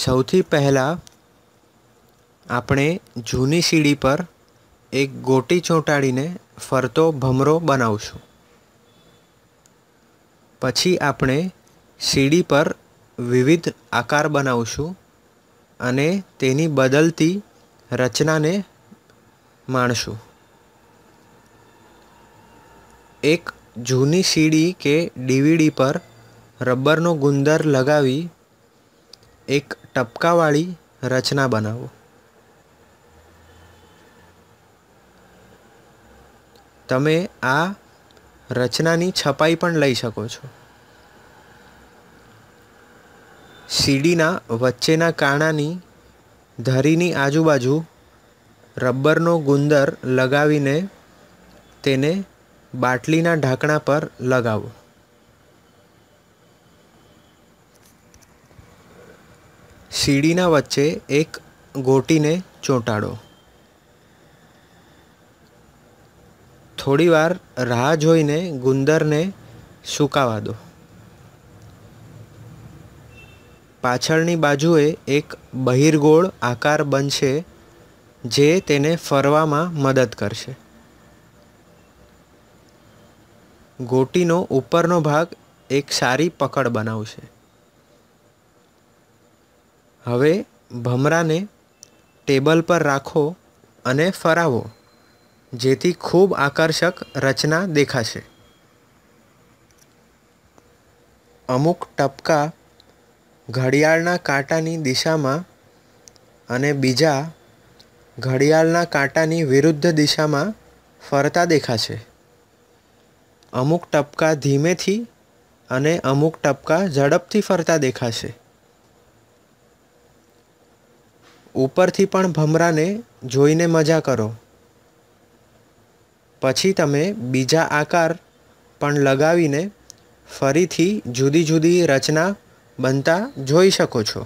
સૌથી પહેલાં આપણે જૂની સીડી પર એક ગોટી ચોંટાડીને ફરતો ભમરો બનાવશું પછી આપણે સીડી પર વિવિધ આકાર બનાવશું અને તેની બદલતી રચનાને માણશું એક જૂની સીડી કે ડીવીડી પર રબરનો ગુંદર લગાવી એક ટપકાવાળી રચના બનાવો તમે આ રચનાની છપાઈ પણ લઈ શકો છો સીડીના વચ્ચેના કાણાની ધરીની આજુબાજુ રબરનો ગુંદર લગાવીને તેને બાટલીના ઢાંકણા પર લગાવો સીડીના વચ્ચે એક ગોટીને ચોંટાડો થોડીવાર રાહ જોઈને ગુંદરને સૂકાવા દો પાછળની બાજુએ એક બહિર્ગોળ આકાર બનશે જે તેને ફરવામાં મદદ કરશે ગોટીનો ઉપરનો ભાગ એક સારી પકડ બનાવશે હવે ભમરાને ટેબલ પર રાખો અને ફરાવો જેથી ખૂબ આકર્ષક રચના દેખાશે અમુક ટપકા ઘડિયાળના કાંટાની દિશામાં અને બીજા ઘડિયાળના કાંટાની વિરુદ્ધ દિશામાં ફરતા દેખાશે અમુક ટપકા ધીમેથી અને અમુક ટપકા ઝડપથી ફરતા દેખાશે ઉપરથી પણ ભમરાને જોઈને મજા કરો પછી તમે બીજા આકાર પણ લગાવીને ફરીથી જુદી જુદી રચના બનતા જોઈ શકો છો